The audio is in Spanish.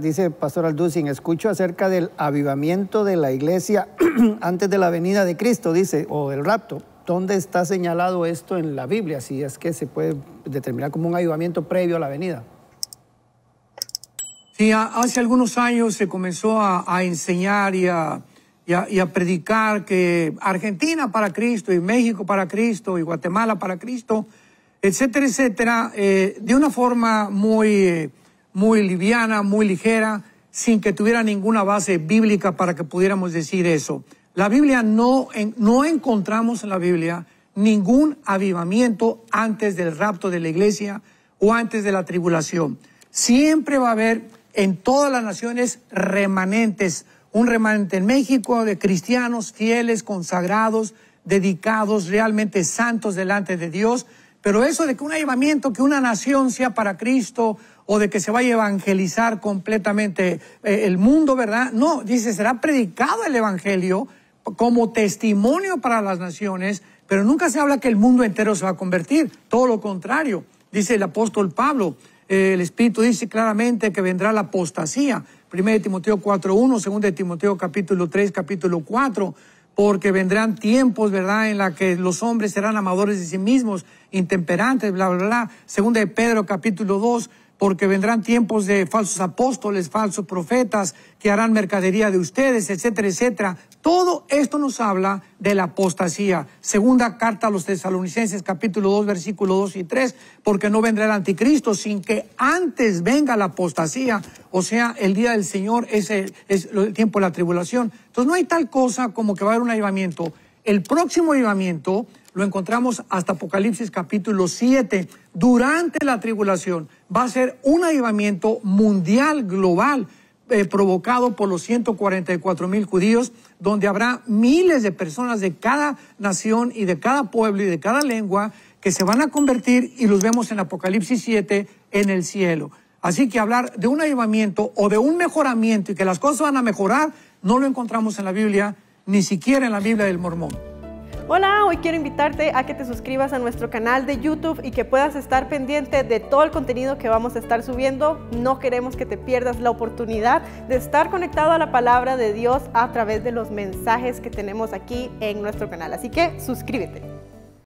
Dice Pastor Alducin, escucho acerca del avivamiento de la iglesia antes de la venida de Cristo, dice, o el rapto. ¿Dónde está señalado esto en la Biblia? Si es que se puede determinar como un avivamiento previo a la venida. Sí, hace algunos años se comenzó a, enseñar y a, predicar que Argentina para Cristo y México para Cristo y Guatemala para Cristo, etcétera, etcétera, eh, de una forma muy... Eh, muy liviana, muy ligera, sin que tuviera ninguna base bíblica para que pudiéramos decir eso. La Biblia no, no encontramos en la Biblia ningún avivamiento antes del rapto de la iglesia o antes de la tribulación. Siempre va a haber en todas las naciones remanentes, un remanente en México de cristianos fieles, consagrados, dedicados, realmente santos delante de Dios, pero eso de que un avivamiento, que una nación sea para Cristo o de que se vaya a evangelizar completamente eh, el mundo, ¿verdad? No, dice, será predicado el Evangelio como testimonio para las naciones, pero nunca se habla que el mundo entero se va a convertir. Todo lo contrario, dice el apóstol Pablo. Eh, el Espíritu dice claramente que vendrá la apostasía. 1 Timoteo 4.1, 2 Timoteo capítulo 3, capítulo 4 porque vendrán tiempos, ¿verdad?, en la que los hombres serán amadores de sí mismos, intemperantes, bla, bla, bla. Segunda de Pedro, capítulo 2, porque vendrán tiempos de falsos apóstoles, falsos profetas que harán mercadería de ustedes, etcétera, etcétera. Todo esto nos habla de la apostasía. Segunda carta a los tesalonicenses, capítulo 2, versículo 2 y 3, porque no vendrá el anticristo sin que antes venga la apostasía, o sea, el día del Señor es el, es el tiempo de la tribulación. Entonces no hay tal cosa como que va a haber un avivamiento. El próximo avivamiento lo encontramos hasta Apocalipsis capítulo 7. Durante la tribulación va a ser un avivamiento mundial, global, eh, provocado por los 144 mil judíos, donde habrá miles de personas de cada nación y de cada pueblo y de cada lengua que se van a convertir y los vemos en Apocalipsis 7 en el cielo. Así que hablar de un avivamiento o de un mejoramiento y que las cosas van a mejorar, no lo encontramos en la Biblia, ni siquiera en la Biblia del Mormón. Hola, hoy quiero invitarte a que te suscribas a nuestro canal de YouTube y que puedas estar pendiente de todo el contenido que vamos a estar subiendo. No queremos que te pierdas la oportunidad de estar conectado a la palabra de Dios a través de los mensajes que tenemos aquí en nuestro canal. Así que suscríbete.